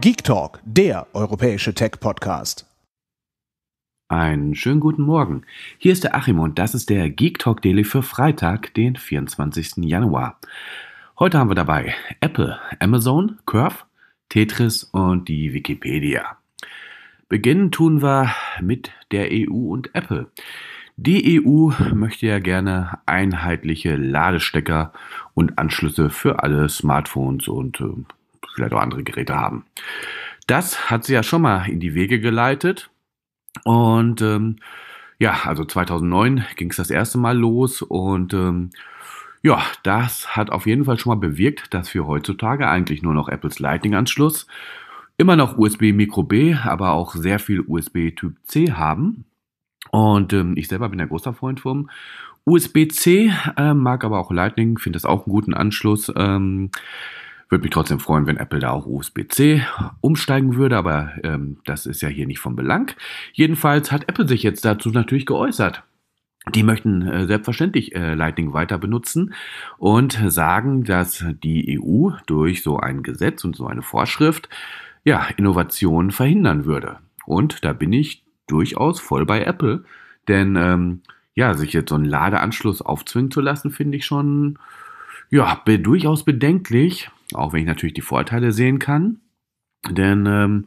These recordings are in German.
Geek Talk, der europäische Tech-Podcast. Einen schönen guten Morgen. Hier ist der Achim und das ist der Geek Talk Daily für Freitag, den 24. Januar. Heute haben wir dabei Apple, Amazon, Curve, Tetris und die Wikipedia. Beginnen tun wir mit der EU und Apple. Die EU möchte ja gerne einheitliche Ladestecker und Anschlüsse für alle Smartphones und ähm, vielleicht auch andere Geräte haben. Das hat sie ja schon mal in die Wege geleitet. Und ähm, ja, also 2009 ging es das erste Mal los und ähm, ja, das hat auf jeden Fall schon mal bewirkt, dass wir heutzutage eigentlich nur noch Apples Lightning-Anschluss, immer noch USB Micro B, aber auch sehr viel USB Typ C haben. Und ähm, ich selber bin ein großer Freund vom USB-C, äh, mag aber auch Lightning, finde das auch einen guten Anschluss. Ähm, würde mich trotzdem freuen, wenn Apple da auch USB-C umsteigen würde, aber ähm, das ist ja hier nicht von Belang. Jedenfalls hat Apple sich jetzt dazu natürlich geäußert. Die möchten äh, selbstverständlich äh, Lightning weiter benutzen und sagen, dass die EU durch so ein Gesetz und so eine Vorschrift ja, Innovationen verhindern würde. Und da bin ich durchaus voll bei Apple, denn ähm, ja, sich jetzt so einen Ladeanschluss aufzwingen zu lassen, finde ich schon ja, be durchaus bedenklich. Auch wenn ich natürlich die Vorteile sehen kann. Denn ähm,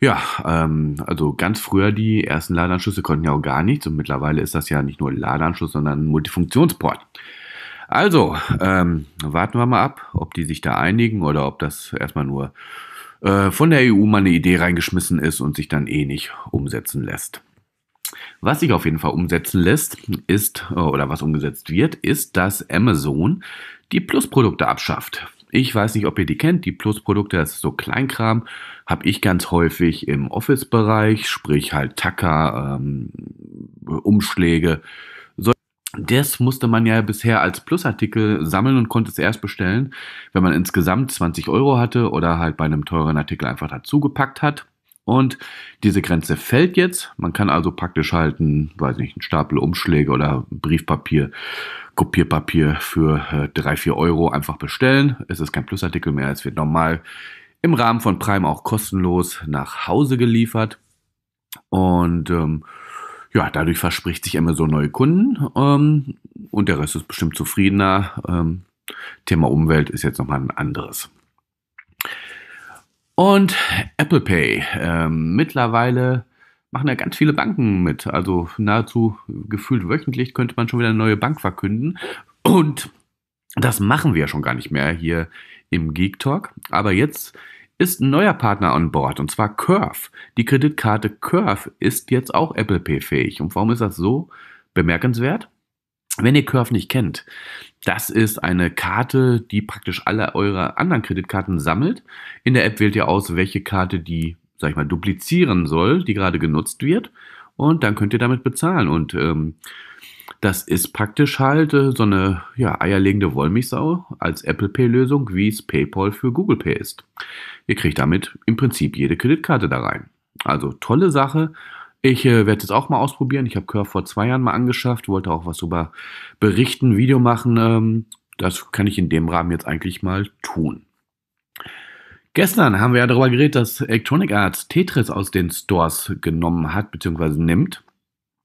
ja, ähm, also ganz früher die ersten Ladeanschlüsse konnten ja auch gar nichts und mittlerweile ist das ja nicht nur Ladeanschluss, sondern ein Multifunktionsport. Also, ähm, warten wir mal ab, ob die sich da einigen oder ob das erstmal nur äh, von der EU mal eine Idee reingeschmissen ist und sich dann eh nicht umsetzen lässt. Was sich auf jeden Fall umsetzen lässt, ist, äh, oder was umgesetzt wird, ist, dass Amazon die Plus-Produkte abschafft. Ich weiß nicht, ob ihr die kennt, die Plus-Produkte, das ist so Kleinkram, habe ich ganz häufig im Office-Bereich, sprich halt Tacker, ähm, Umschläge. So, das musste man ja bisher als Plus-Artikel sammeln und konnte es erst bestellen, wenn man insgesamt 20 Euro hatte oder halt bei einem teuren Artikel einfach dazugepackt hat. Und diese Grenze fällt jetzt. Man kann also praktisch halten, weiß nicht, einen Stapel Umschläge oder Briefpapier, Kopierpapier für äh, drei, vier Euro einfach bestellen. Es ist kein Plusartikel mehr. Es wird normal im Rahmen von Prime auch kostenlos nach Hause geliefert. Und ähm, ja, dadurch verspricht sich Amazon neue Kunden ähm, und der Rest ist bestimmt zufriedener. Ähm, Thema Umwelt ist jetzt nochmal ein anderes. Und Apple Pay. Ähm, mittlerweile machen ja ganz viele Banken mit. Also nahezu gefühlt wöchentlich könnte man schon wieder eine neue Bank verkünden. Und das machen wir ja schon gar nicht mehr hier im Geek Talk. Aber jetzt ist ein neuer Partner an Bord und zwar Curve. Die Kreditkarte Curve ist jetzt auch Apple Pay fähig. Und warum ist das so bemerkenswert? Wenn ihr Curve nicht kennt, das ist eine Karte, die praktisch alle eure anderen Kreditkarten sammelt. In der App wählt ihr aus, welche Karte die, sag ich mal, duplizieren soll, die gerade genutzt wird. Und dann könnt ihr damit bezahlen. Und ähm, das ist praktisch halt äh, so eine ja, eierlegende Wollmilchsau als Apple Pay-Lösung, wie es PayPal für Google Pay ist. Ihr kriegt damit im Prinzip jede Kreditkarte da rein. Also tolle Sache. Ich äh, werde es auch mal ausprobieren. Ich habe Curve vor zwei Jahren mal angeschafft, wollte auch was darüber berichten, Video machen. Ähm, das kann ich in dem Rahmen jetzt eigentlich mal tun. Gestern haben wir ja darüber geredet, dass Electronic Arts Tetris aus den Stores genommen hat beziehungsweise nimmt.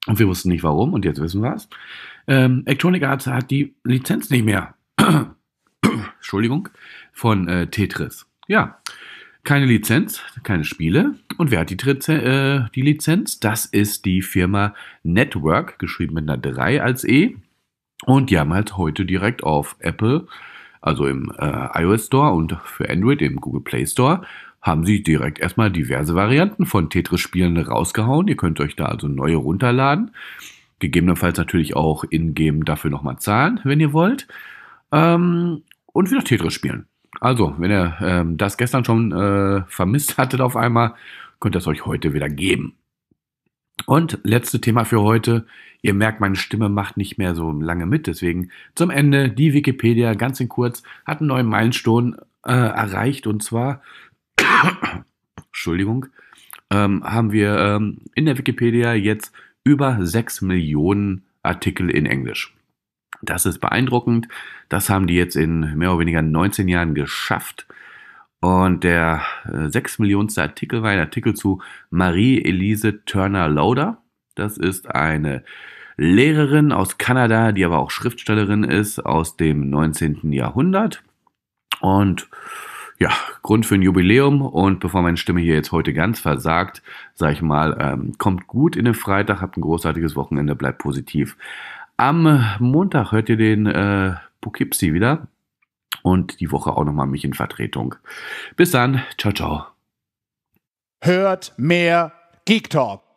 Und wir wussten nicht warum und jetzt wissen wir es. Ähm, Electronic Arts hat die Lizenz nicht mehr. Entschuldigung, von äh, Tetris. Ja, keine Lizenz, keine Spiele. Und wer hat die, äh, die, Lizenz? Das ist die Firma Network, geschrieben mit einer 3 als E. Und die haben halt heute direkt auf Apple, also im äh, iOS Store und für Android im Google Play Store, haben sie direkt erstmal diverse Varianten von Tetris-Spielen rausgehauen. Ihr könnt euch da also neue runterladen. Gegebenenfalls natürlich auch in-game dafür nochmal zahlen, wenn ihr wollt. Ähm, und wieder Tetris spielen. Also, wenn ihr ähm, das gestern schon äh, vermisst hattet auf einmal, könnt ihr es euch heute wieder geben. Und letzte Thema für heute. Ihr merkt, meine Stimme macht nicht mehr so lange mit. Deswegen zum Ende die Wikipedia ganz in kurz hat einen neuen Meilenstein äh, erreicht. Und zwar, Entschuldigung, ähm, haben wir ähm, in der Wikipedia jetzt über 6 Millionen Artikel in Englisch. Das ist beeindruckend. Das haben die jetzt in mehr oder weniger 19 Jahren geschafft. Und der äh, sechs Millionenste Artikel war ein Artikel zu Marie-Elise Turner-Lauder. Das ist eine Lehrerin aus Kanada, die aber auch Schriftstellerin ist aus dem 19. Jahrhundert. Und ja, Grund für ein Jubiläum. Und bevor meine Stimme hier jetzt heute ganz versagt, sage ich mal, ähm, kommt gut in den Freitag, habt ein großartiges Wochenende, bleibt positiv. Am Montag hört ihr den äh, Poughkeepsie wieder und die Woche auch nochmal mich in Vertretung. Bis dann, ciao, ciao. Hört mehr Geek Talk.